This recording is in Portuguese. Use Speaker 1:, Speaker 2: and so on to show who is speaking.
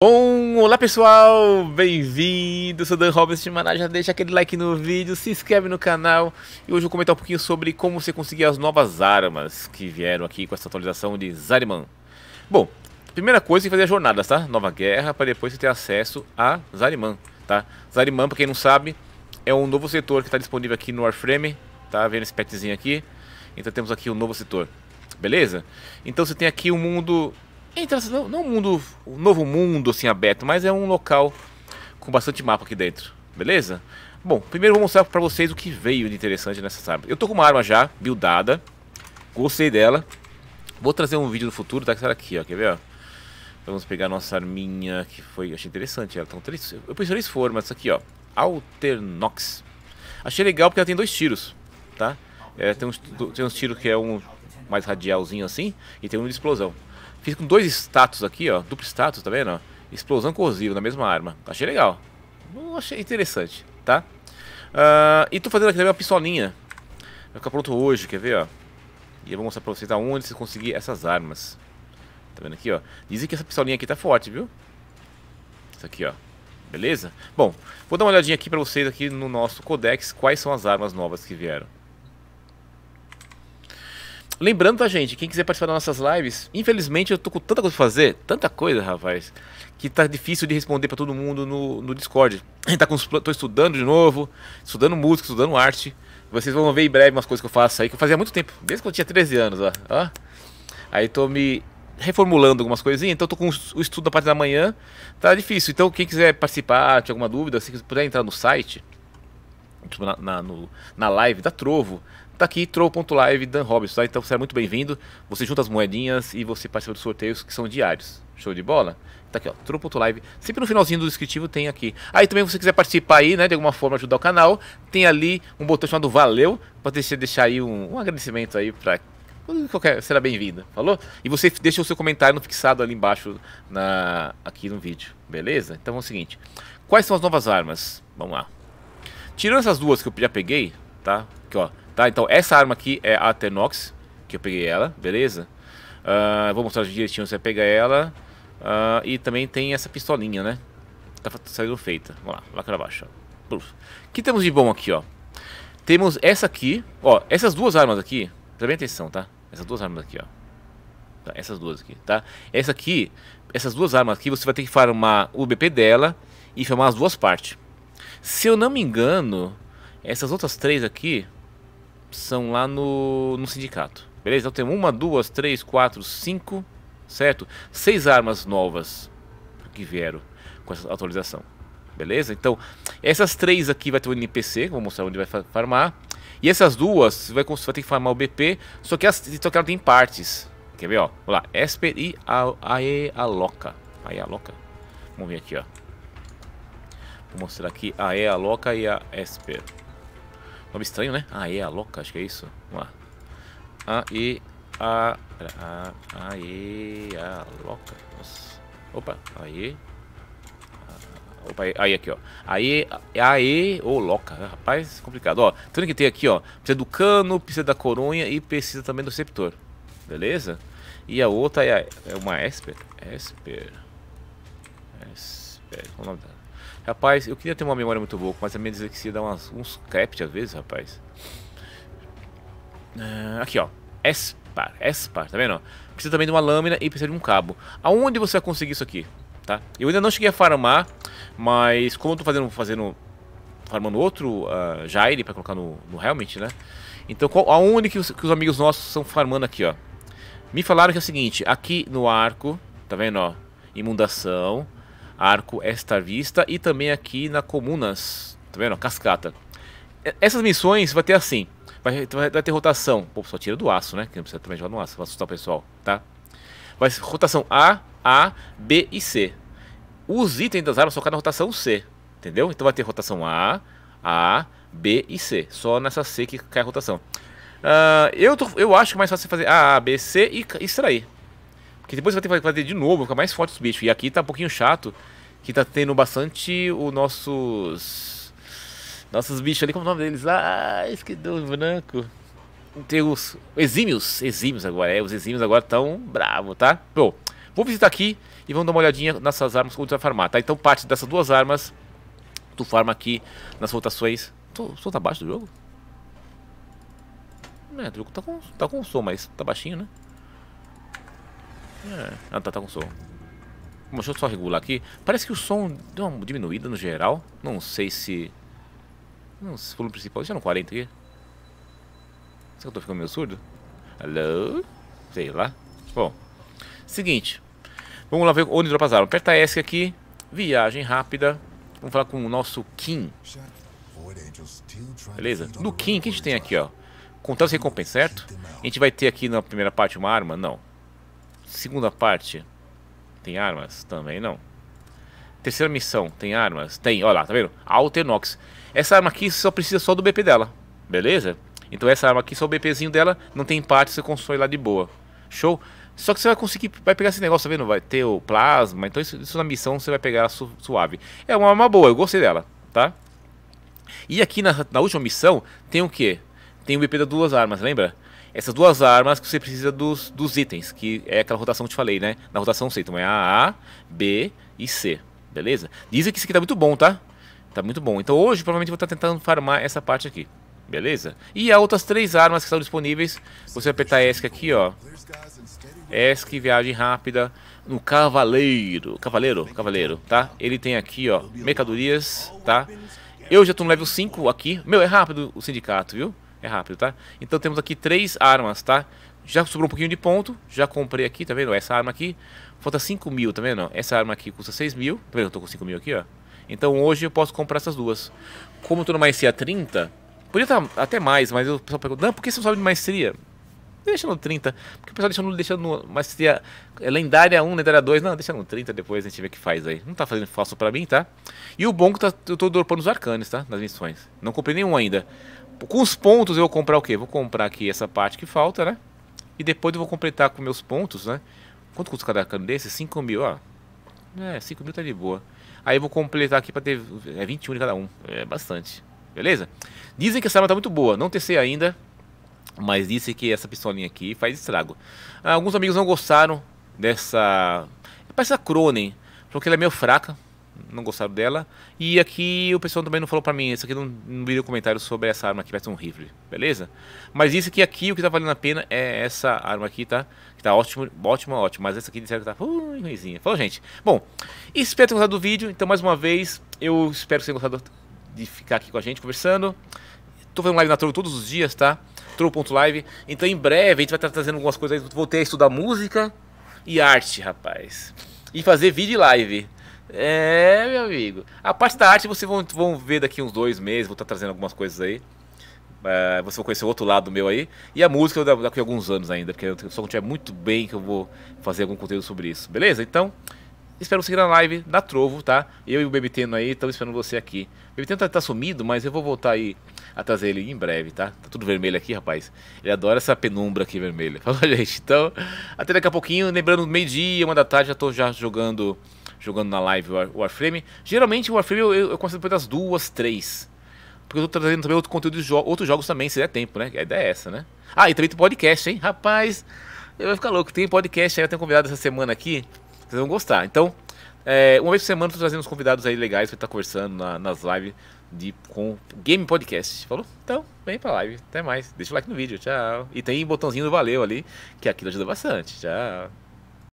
Speaker 1: Bom, olá pessoal, bem-vindo, sou Dan Roberts de Maná, já deixa aquele like no vídeo, se inscreve no canal e hoje eu vou comentar um pouquinho sobre como você conseguir as novas armas que vieram aqui com essa atualização de Zariman. Bom, primeira coisa é fazer as jornadas, tá? Nova Guerra, para depois você ter acesso a Zariman, tá? Zariman, para quem não sabe, é um novo setor que está disponível aqui no Warframe, tá vendo esse petzinho aqui? Então temos aqui o um novo setor, beleza? Então você tem aqui o um mundo entra é não, não é um mundo, um novo mundo assim aberto, mas é um local com bastante mapa aqui dentro, beleza? Bom, primeiro vou mostrar pra vocês o que veio de interessante nessa arma Eu tô com uma arma já, buildada, gostei dela. Vou trazer um vídeo no futuro, tá? Que será aqui, ó, quer ver, ó? Vamos pegar nossa arminha que foi, achei interessante, ela tá então, com três, eu pensei três formas, essa aqui, ó, Alternox. Achei legal porque ela tem dois tiros, tá? É, tem, uns, tem uns tiros que é um mais radialzinho assim e tem um de explosão. Fiz com dois status aqui, ó. Duplo status, tá vendo? Ó? Explosão corrosiva na mesma arma. Achei legal. Achei interessante, tá? Uh, e tô fazendo aqui também uma pistolinha. Vai ficar pronto hoje, quer ver, ó? E eu vou mostrar pra vocês aonde vocês conseguir essas armas. Tá vendo aqui, ó? Dizem que essa pistolinha aqui tá forte, viu? Isso aqui, ó. Beleza? Bom, vou dar uma olhadinha aqui pra vocês aqui no nosso codex quais são as armas novas que vieram. Lembrando, tá, gente? Quem quiser participar das nossas lives, infelizmente eu tô com tanta coisa pra fazer, tanta coisa, rapaz, que tá difícil de responder para todo mundo no, no Discord. Tá com, tô estudando de novo, estudando música, estudando arte. Vocês vão ver em breve umas coisas que eu faço aí, que eu fazia há muito tempo, desde que eu tinha 13 anos, ó. ó. Aí tô me reformulando algumas coisinhas, então tô com o estudo da parte da manhã, tá difícil. Então quem quiser participar, tiver alguma dúvida, se puder entrar no site, tipo, na, na, no, na live da Trovo, Tá aqui, troll.live, Dan Robson, tá? Então você é muito bem-vindo. Você junta as moedinhas e você participa dos sorteios que são diários. Show de bola? Tá aqui, ó, troll.live. Sempre no finalzinho do descritivo tem aqui. Aí ah, também, se você quiser participar aí, né, de alguma forma ajudar o canal, tem ali um botão chamado Valeu, pra deixar, deixar aí um, um agradecimento aí pra qualquer será bem-vinda, falou? E você deixa o seu comentário fixado ali embaixo na aqui no vídeo, beleza? Então é o seguinte, quais são as novas armas? Vamos lá. Tirando essas duas que eu já peguei, tá? Que ó, Tá? Então essa arma aqui é a Tenox, que eu peguei ela, beleza? Uh, vou mostrar direitinho você pega ela. Uh, e também tem essa pistolinha, né? Tá saindo feita. Vamos lá, lá pra baixo. O que temos de bom aqui, ó? Temos essa aqui, ó, essas duas armas aqui, presta bem atenção, tá? Essas duas armas aqui, ó. Tá, essas duas aqui, tá? Essa aqui, essas duas armas aqui, você vai ter que farmar o BP dela e farmar as duas partes. Se eu não me engano, essas outras três aqui, são lá no, no sindicato. Beleza? Então temos uma, duas, três, quatro, cinco, certo? Seis armas novas que vieram com essa atualização. Beleza? Então, essas três aqui vai ter um NPC, vou mostrar onde vai farmar. E essas duas, você vai, você vai ter que farmar o BP, só que, as, só então que ela tem partes. Quer ver, ó? Vamos lá, Esper e a, a, a Loca. a Loca. Vamos ver aqui, ó. Vou mostrar aqui a E, a Loca e a Esper. Nome estranho, né? Ah, é a louca, acho que é isso. Vamos lá. A e a. Pera, a. A e a louca. Nossa. Opa, aí. opa, aí aqui, ó. Aí, aí, ou oh, loca, rapaz, complicado. Ó, Tem que tem aqui, ó, precisa do cano, precisa da coronha e precisa também do receptor. Beleza? E a outra é, a, é uma Esper. Esper. Esper. Qual o nome dela? Rapaz, eu queria ter uma memória muito boa, mas a minha dislexia dá umas, uns crept às vezes, rapaz. Uh, aqui, ó. Espar, Espar, tá vendo? Ó? Precisa também de uma lâmina e precisa de um cabo. Aonde você vai conseguir isso aqui? Tá? Eu ainda não cheguei a farmar, mas como eu tô fazendo, fazendo farmando outro uh, ah, Jaire pra colocar no, no helmet, né? Então, qual, aonde que os, que os amigos nossos estão farmando aqui, ó? Me falaram que é o seguinte, aqui no arco, tá vendo, ó? Imundação. Arco Esta Vista e também aqui na Comunas, tá vendo? Cascata. Essas missões vai ter assim, vai, vai ter rotação, pô, só tira do aço, né? Que não precisa também jogar no aço, vai assustar o pessoal, tá? Vai ser rotação A, A, B e C. Os itens das armas só caem na rotação C, entendeu? Então vai ter rotação A, A, B e C. Só nessa C que cai a rotação. Uh, eu, tô, eu acho que é mais fácil fazer A, A, B, C e extrair. Porque depois você vai ter que fazer de novo, ficar mais forte os bichos. E aqui tá um pouquinho chato, que tá tendo bastante os nossos... Nossos bichos ali, como é o nome deles? Ah, esquidou branco. Tem os exímios, exímios agora, é, os exímios agora tão bravo, tá? Bom, vou visitar aqui e vamos dar uma olhadinha nessas armas que eu farmar, tá? Então parte dessas duas armas, tu farma aqui nas rotações... Tô, som tá baixo do jogo? É, o jogo tá com, tá com som, mas tá baixinho, né? É. Ah, tá, tá com som. Deixa eu só regular aqui. Parece que o som deu uma diminuída no geral. Não sei se... Não, se volume principal. Deixa é no 40 aqui. Será que eu tô ficando meio surdo? Alô? Sei lá. Bom, seguinte. Vamos lá ver onde ultrapassaram. Aperta ESC aqui. Viagem rápida. Vamos falar com o nosso Kim. Beleza? No Kim, o que a gente tem aqui, ó? Contar as recompensas, certo? A gente vai ter aqui na primeira parte uma arma? Não. Segunda parte. Tem armas? Também não. Terceira missão. Tem armas? Tem. Olha lá, tá vendo? Alternox. Essa arma aqui só precisa só do BP dela. Beleza? Então essa arma aqui, só o BPzinho dela, não tem parte, você constrói lá de boa. Show? Só que você vai conseguir, vai pegar esse negócio, tá vendo? Vai ter o plasma, então isso, isso na missão você vai pegar su suave. É uma arma boa, eu gostei dela, tá? E aqui na, na última missão, tem o que? Tem o BP das duas armas, lembra? essas duas armas que você precisa dos, dos itens, que é aquela rotação que eu te falei, né? Na rotação sei então é A, A, B e C, beleza? Dizem que isso aqui tá muito bom, tá? Tá muito bom. Então hoje provavelmente vou estar tá tentando farmar essa parte aqui, beleza? E há outras três armas que estão disponíveis, você vai apertar ESC aqui, ó. ESC, viagem rápida, no cavaleiro, cavaleiro, cavaleiro, tá? Ele tem aqui, ó, mercadorias, tá? Eu já tô no level 5 aqui. Meu, é rápido o sindicato, viu? é rápido, tá? Então temos aqui três armas, tá? Já sobrou um pouquinho de ponto, já comprei aqui, tá vendo? Essa arma aqui, falta 5 mil, tá vendo? Essa arma aqui custa 6 mil, tá vendo? Eu tô com 5 mil aqui, ó. Então hoje eu posso comprar essas duas. Como eu tô numa maestria 30, podia estar tá até mais, mas o pessoal pergunta, não, por que você não sobe de maestria? Deixa no 30, porque o pessoal deixa no, deixa no maestria é lendária 1, lendária 2, não, deixa no 30 depois a gente vê o que faz aí. Não tá fazendo falso pra mim, tá? E o bom que tá, eu tô dropando os arcanes, tá? Nas missões. Não comprei nenhum ainda com os pontos eu vou comprar o quê? Vou comprar aqui essa parte que falta, né? E depois eu vou completar com meus pontos, né? Quanto custa cada cano desse? 5 mil, ó. É, 5 mil tá de boa. Aí eu vou completar aqui pra ter... É 21 de cada um. É bastante. Beleza? Dizem que essa arma tá muito boa. Não testei ainda. Mas disse que essa pistolinha aqui faz estrago. alguns amigos não gostaram dessa... Parece a Cronen. falou que ela é meio fraca não gostaram dela. E aqui o pessoal também não falou pra mim, isso aqui não, não virou comentário sobre essa arma aqui, ser um rifle, beleza? Mas isso aqui, aqui, o que tá valendo a pena é essa arma aqui, tá? Que tá ótimo, ótima, ótima, mas essa aqui disseram que tá ruim, ruimzinha. Falou, gente. Bom, espero que tenham gostado do vídeo, então mais uma vez, eu espero que tenham gostado de ficar aqui com a gente conversando. Tô fazendo live na Troll todos os dias, tá? Troll.live. Então em breve a gente vai estar trazendo algumas coisas aí. Voltei a estudar música e arte, rapaz. E fazer vídeo e live. É, meu amigo. A parte da arte vocês vão, vão ver daqui uns dois meses, vou estar tá trazendo algumas coisas aí. É, vai conhecer o outro lado meu aí. E a música daqui a alguns anos ainda, porque eu não estiver muito bem que eu vou fazer algum conteúdo sobre isso. Beleza? Então, Espero você aqui na live da Trovo, tá? Eu e o Bebiteno aí estamos esperando você aqui. O Bebiteno tá, tá sumido, mas eu vou voltar aí a trazer ele em breve, tá? Tá tudo vermelho aqui, rapaz. Ele adora essa penumbra aqui vermelha. Falou, gente. Então, até daqui a pouquinho, lembrando, meio-dia, uma da tarde, já tô já jogando, jogando na live o Warframe. Geralmente o Warframe eu, eu, eu consigo depois das duas, três. Porque eu tô trazendo também outro conteúdo de jo outros jogos também, se der tempo, né? A ideia é essa, né? Ah, e também tem podcast, hein? Rapaz, eu vou ficar louco. Tem podcast aí, eu tenho convidado essa semana aqui. Vocês vão gostar. Então, é, uma vez por semana, estou trazendo uns convidados aí legais para estar conversando na, nas lives de, com Game Podcast. Falou? Então, vem para live. Até mais. Deixa o like no vídeo. Tchau. E tem botãozinho do valeu ali, que aquilo ajuda bastante. Tchau.